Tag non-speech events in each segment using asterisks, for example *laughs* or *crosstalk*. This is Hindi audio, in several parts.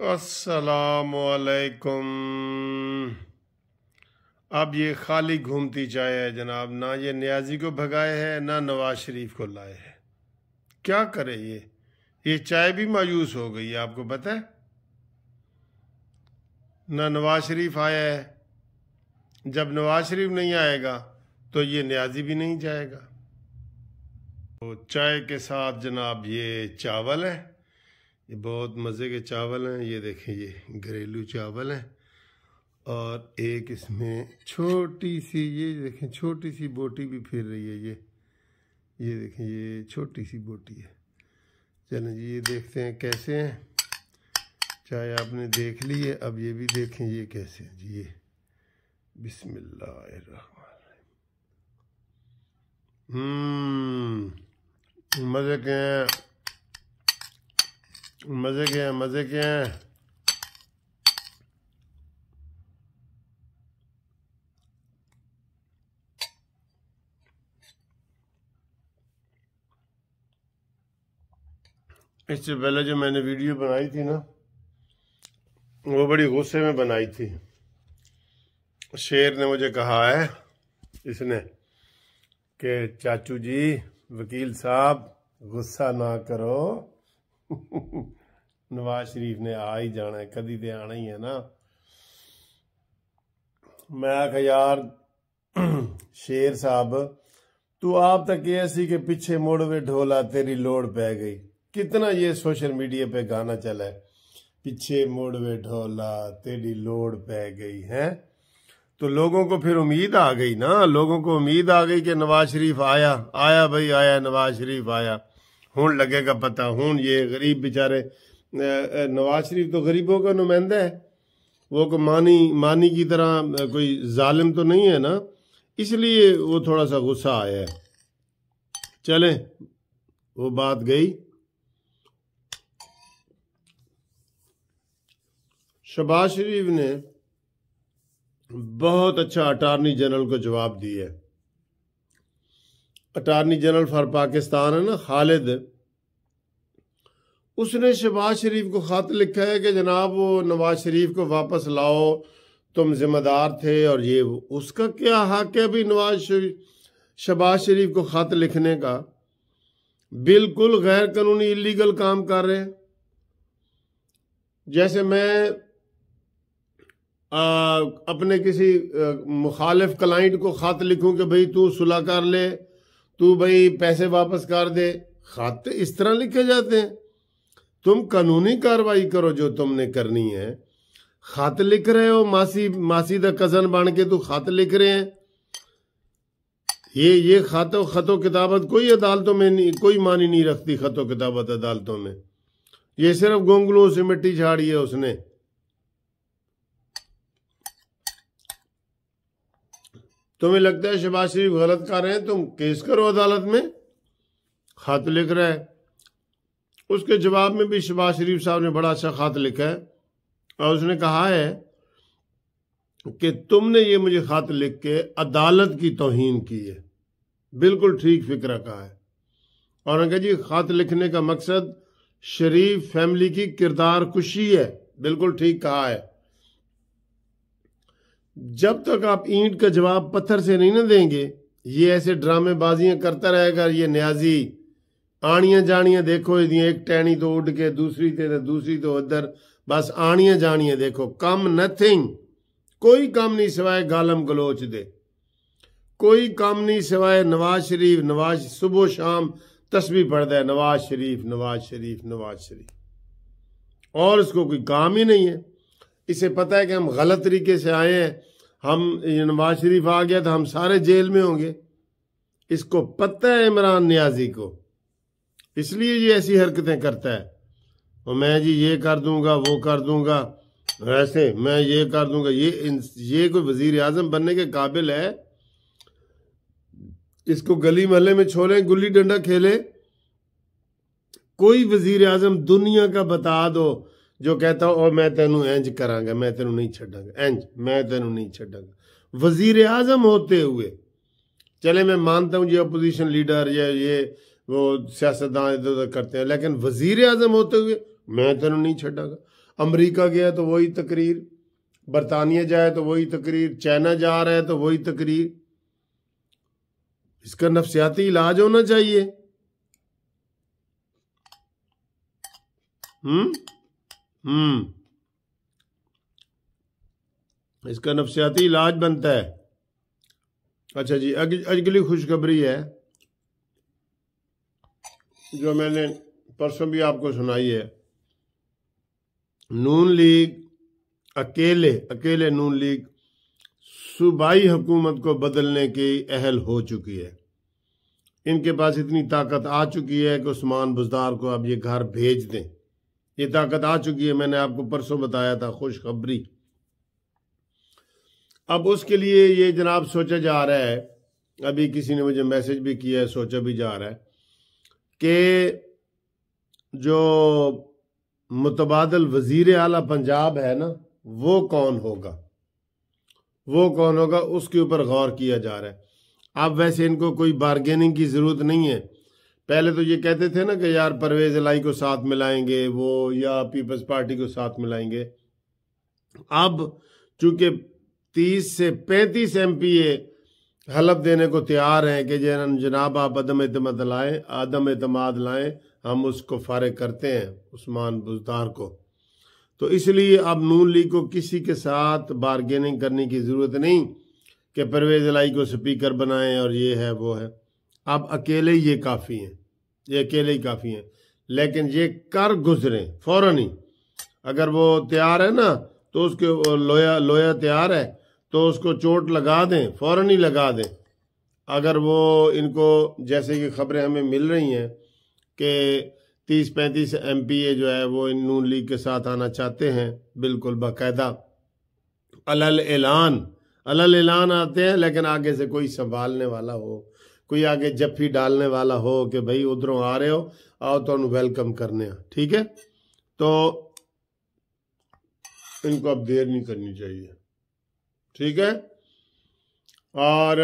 असलकुम अब ये खाली घूमती चाय है जनाब ना ये न्याजी को भगाए है ना नवाज शरीफ को लाए है क्या करे ये ये चाय भी मायूस हो गई आपको पता है ना नवाज शरीफ आया है जब नवाज शरीफ नहीं आएगा तो ये न्याजी भी नहीं जाएगा तो चाय के साथ जनाब ये चावल है ये बहुत मज़े के चावल हैं ये देखें ये घरेलू चावल हैं और एक इसमें छोटी सी ये देखें छोटी सी बोटी भी फिर रही है ये ये देखें ये छोटी सी बोटी है चलें जी ये देखते हैं कैसे हैं चाहे आपने देख ली है अब ये भी देखें ये कैसे हैं जी ये बिसमिल्लाम हम्म, मज़े के हैं मज़े के हैं मज़े के हैं इससे पहले जो मैंने वीडियो बनाई थी ना वो बड़ी गुस्से में बनाई थी शेर ने मुझे कहा है इसने कि चाचू जी वकील साहब गुस्सा ना करो ਨਵਾਜ਼ ਸ਼ਰੀਫ ਨੇ ਆ ਹੀ ਜਾਣਾ ਕਦੀ ਤੇ ਆਣਾ ਹੀ ਹੈ ਨਾ मैं आख यार शेर साहब तू आप तक ऐसी के पीछे मोड़ वे ढोला तेरी लोड़ पै गई कितना ये सोशल मीडिया पे गाना चला है पीछे मोड़ वे ढोला तेरी लोड़ पै गई है तो लोगों को फिर उम्मीद आ गई ना लोगों को उम्मीद आ गई कि नवाज शरीफ आया आया भाई आया नवाज शरीफ आया हूँ लगेगा पता हूँ ये गरीब बेचारे नवाज शरीफ तो गरीबों का नुमाइंदा है वो को मानी मानी की तरह कोई जालिम तो नहीं है ना इसलिए वो थोड़ा सा गुस्सा आया है चले वो बात गई शबाज शरीफ ने बहुत अच्छा अटारनी जनरल को जवाब दिया है अटारनी जनरल फॉर पाकिस्तान है ना खालिद उसने शहबाज शरीफ को ख़त लिखा है कि जनाब वो नवाज शरीफ को वापस लाओ तुम जिम्मेदार थे और ये वो उसका क्या हक है अभी नवाज शरीफ शहबाज शरीफ को ख़त लिखने का बिल्कुल गैर कानूनी इलीगल काम कर रहे हैं जैसे मैं आ, अपने किसी मुखालिफ क्लाइंट को ख़त लिखूं कि भाई तू सुलह कर ले तू भाई पैसे वापस कर दे खत इस तरह लिखे जाते हैं तुम कानूनी कार्रवाई करो जो तुमने करनी है खत लिख रहे हो मासी मासी द कजन बन के तू खत लिख रहे हैं ये ये खातो खतो किताबत कोई अदालतों में नहीं कोई मानी नहीं रखती खतो किताबत अदालतों में ये सिर्फ गोंगलों से मिट्टी झाड़ी है उसने तुम्हें लगता है शहबाज शरीफ गलत कर रहे हैं तुम केस करो अदालत में खत लिख रहा है उसके जवाब में भी शहबाज शरीफ साहब ने बड़ा अच्छा खत लिखा है और उसने कहा है कि तुमने ये मुझे खत लिख के अदालत की तोहन की है बिल्कुल ठीक फिक्र कहा है और उन्होंने जी खत लिखने का मकसद शरीफ फैमिली की किरदार कुशी है बिल्कुल ठीक कहा है जब तक आप ईंट का जवाब पत्थर से नहीं ना देंगे ये ऐसे ड्रामेबाजियां करता रहेगा ये न्याजी आनियां जानियां देखो यदि एक टहनी तो उड़ के दूसरी थे तो दूसरी तो उधर बस आनियां जानियां देखो कम नथिंग कोई काम नहीं सिवाय गालम गलोच दे कोई काम नहीं सिवाय नवाज शरीफ नवाज सुबह शाम तस्वीर पढ़ता है नवाज शरीफ नवाज शरीफ नवाज शरीफ और उसको कोई काम ही नहीं है इसे पता है कि हम गलत तरीके से आए हैं हम नवाज शरीफ आ गया तो हम सारे जेल में होंगे इसको पता है इमरान न्याजी को इसलिए ये ऐसी हरकतें करता है और मैं जी ये कर दूंगा वो कर दूंगा वैसे मैं ये कर दूंगा ये ये कोई वजीर आजम बनने के काबिल है इसको गली महल्ले में छोड़े गुल्ली डंडा खेले कोई वजीर आजम दुनिया का बता दो जो कहता और मैं तेन इंज करा मैं तेन नहीं छा इंज मैं तेन नहीं छा वजीर आजम होते हुए चले मैं मानता हूँ ये अपोजिशन लीडर या ये वो सियासतदान इधर उधर करते हैं लेकिन वजीर आजम होते हुए मैं तेन नहीं छा अमरीका गया तो वही तकरीर बरतानिया जाए तो वही तकरीर चाइना जा रहा है तो वही तकरीर इसका नफसियाती इलाज होना चाहिए हम्म हम्म इसका नफसियाती इलाज बनता है अच्छा जी अगली खुशखबरी है जो मैंने परसों भी आपको सुनाई है नून लीग अकेले अकेले नून लीग सूबाई हुकूमत को बदलने की अहल हो चुकी है इनके पास इतनी ताकत आ चुकी है कि उस्मान बुजदार को अब ये घर भेज दें ये ताकत आ चुकी है मैंने आपको परसों बताया था खुशखबरी अब उसके लिए ये जनाब सोचा जा रहा है अभी किसी ने मुझे मैसेज भी किया है सोचा भी जा रहा है कि जो मुतबादल वजीर आला पंजाब है ना वो कौन होगा वो कौन होगा उसके ऊपर गौर किया जा रहा है अब वैसे इनको कोई बारगेनिंग की ज़रूरत नहीं है पहले तो ये कहते थे ना कि यार परवेज लाई को साथ मिलाएंगे वो या पीपल्स पार्टी को साथ मिलाएंगे अब चूंकि तीस से पैंतीस एम पी ए हलफ देने को तैयार हैं कि जनाब आप अदम अतमद लाएं आदम अतमाद लाएं हम उसको फारग करते हैं उस्मान बुजदार को तो इसलिए अब नून लीग को किसी के साथ बारगेनिंग करने की ज़रूरत नहीं कि परवेज़ लाई को स्पीकर बनाएं और ये है वो है अब अकेले ये काफ़ी हैं ये अकेले ही काफ़ी हैं लेकिन ये कर गुजरे फ़ौर ही अगर वो तैयार है ना तो उसके लोया लोया तैयार है तो उसको चोट लगा दें फ़ौर ही लगा दें अगर वो इनको जैसे कि खबरें हमें मिल रही हैं कि तीस पैंतीस एम पी ए जो है वो इन नून लीग के साथ आना चाहते हैं बिल्कुल बाकायदा अलल ऐलान अलल ऐलान आते हैं लेकिन आगे से कोई संभालने वाला हो कोई आगे जफ्फी डालने वाला हो कि भाई उधरों आ रहे हो आओ तो वेलकम करने ठीक है तो इनको अब देर नहीं करनी चाहिए ठीक है और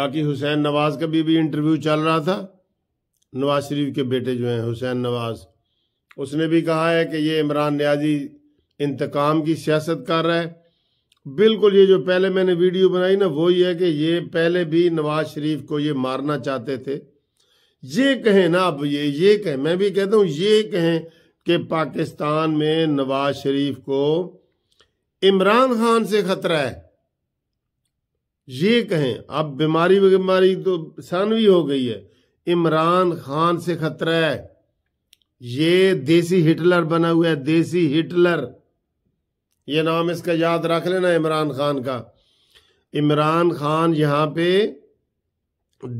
बाकी हुसैन नवाज का भी भी इंटरव्यू चल रहा था नवाज शरीफ के बेटे जो हैं हुसैन नवाज उसने भी कहा है कि ये इमरान न्याजी इंतकाम की सियासत कर रहा है बिल्कुल ये जो पहले मैंने वीडियो बनाई ना ही है कि ये पहले भी नवाज शरीफ को ये मारना चाहते थे ये कहें ना अब ये ये कहें मैं भी कहता हूँ ये कहें कि पाकिस्तान में नवाज शरीफ को इमरान खान से खतरा है ये कहें अब बीमारी बीमारी तो सानवी हो गई है इमरान खान से खतरा है ये देसी हिटलर बना हुआ है देसी हिटलर ये नाम इसका याद रख लेना इमरान खान का इमरान खान यहां पे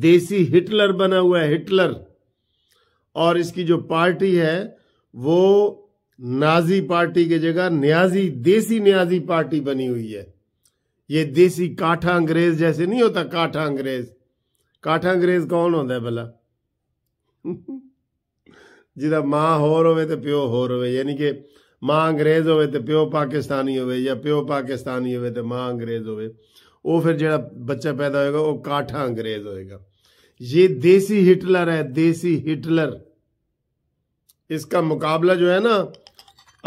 देसी हिटलर बना हुआ है हिटलर और इसकी जो पार्टी है वो नाजी पार्टी की जगह न्याजी देसी न्याजी पार्टी बनी हुई है ये देसी काठा अंग्रेज जैसे नहीं होता काठा अंग्रेज काठा अंग्रेज कौन होता है भला *laughs* जिदा मां हो रो तो प्यो हो रो यानी कि माँ अंग्रेज होवे तो प्यो पाकिस्तानी होवे या प्यो पाकिस्तानी होवे तो ਮਾਂ अंग्रेज होवे ਉਹ फिर ਜਿਹੜਾ बच्चा पैदा होगा ਉਹ काठा अंग्रेज होगा ये देसी हिटलर है देसी हिटलर इसका मुकाबला जो है ना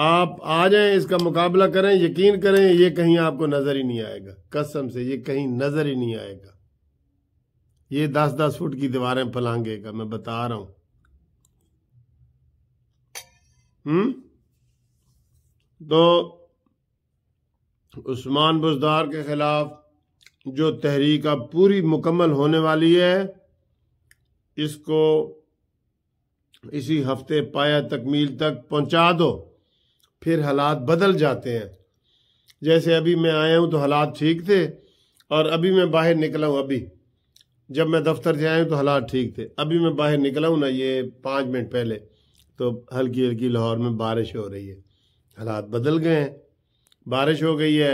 आप आ जाएं इसका मुकाबला करें यकीन करें ये कहीं आपको नजर ही नहीं आएगा कसम से ये कहीं नजर ही नहीं आएगा ये दस दस फुट की दीवारें फलांगेगा मैं बता रहा हूं हम्म तो उस्मान बुजदार के ख़िलाफ़ जो तहरीक अब पूरी मुकम्मल होने वाली है इसको इसी हफ्ते पाया तकमील तक पहुंचा दो फिर हालात बदल जाते हैं जैसे अभी मैं आया हूं तो हालात ठीक थे और अभी मैं बाहर निकला हूं अभी जब मैं दफ्तर से आया हूं तो हालात ठीक थे अभी मैं बाहर निकला हूं ना ये पाँच मिनट पहले तो हल्की हल्की लाहौर में बारिश हो रही है हालात बदल गए हैं बारिश हो गई है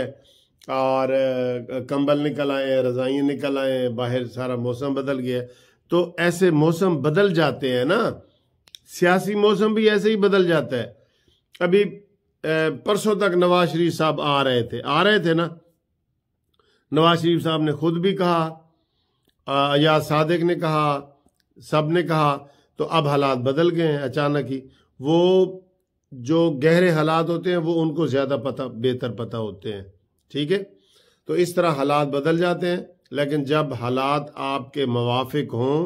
और कंबल निकल आए हैं रजाइए निकल आए हैं बाहर सारा मौसम बदल गया है तो ऐसे मौसम बदल जाते हैं ना सियासी मौसम भी ऐसे ही बदल जाता है अभी परसों तक नवाज शरीफ साहब आ रहे थे आ रहे थे ना नवाज शरीफ साहब ने खुद भी कहा अजाज सादिक ने कहा सब ने कहा तो अब हालात बदल गए हैं अचानक ही वो जो गहरे हालात होते हैं वो उनको ज़्यादा पता बेहतर पता होते हैं ठीक है तो इस तरह हालात बदल जाते हैं लेकिन जब हालात आपके मवाफिक हों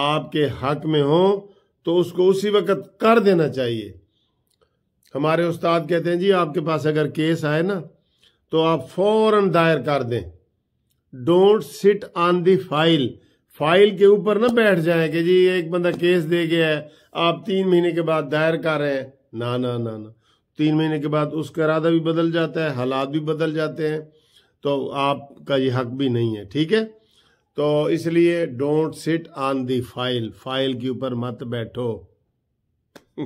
आपके हक में हों तो उसको उसी वक्त कर देना चाहिए हमारे उस्ताद कहते हैं जी आपके पास अगर केस आए ना तो आप फौरन दायर कर दें don't sit on the file file के ऊपर ना बैठ जाए कि जी एक बंदा केस दे गया है आप तीन महीने के बाद दायर कर रहे हैं ना ना ना ना तीन महीने के बाद उसका इरादा भी बदल जाता है हालात भी बदल जाते हैं तो आपका ये हक भी नहीं है ठीक है तो इसलिए don't sit on the file file के ऊपर मत बैठो *laughs*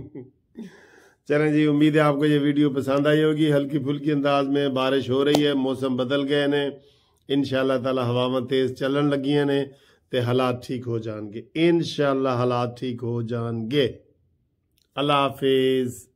चलें जी उम्मीद है आपको ये वीडियो पसंद आई होगी हल्की फुल्की अंदाज में बारिश हो रही है मौसम बदल गए ने इन ताला हवावान तेज़ चलन लगी ने ते हालात ठीक हो जाएंगे इनशाला हालात ठीक हो जाएंगे अल्लाह हाफिज़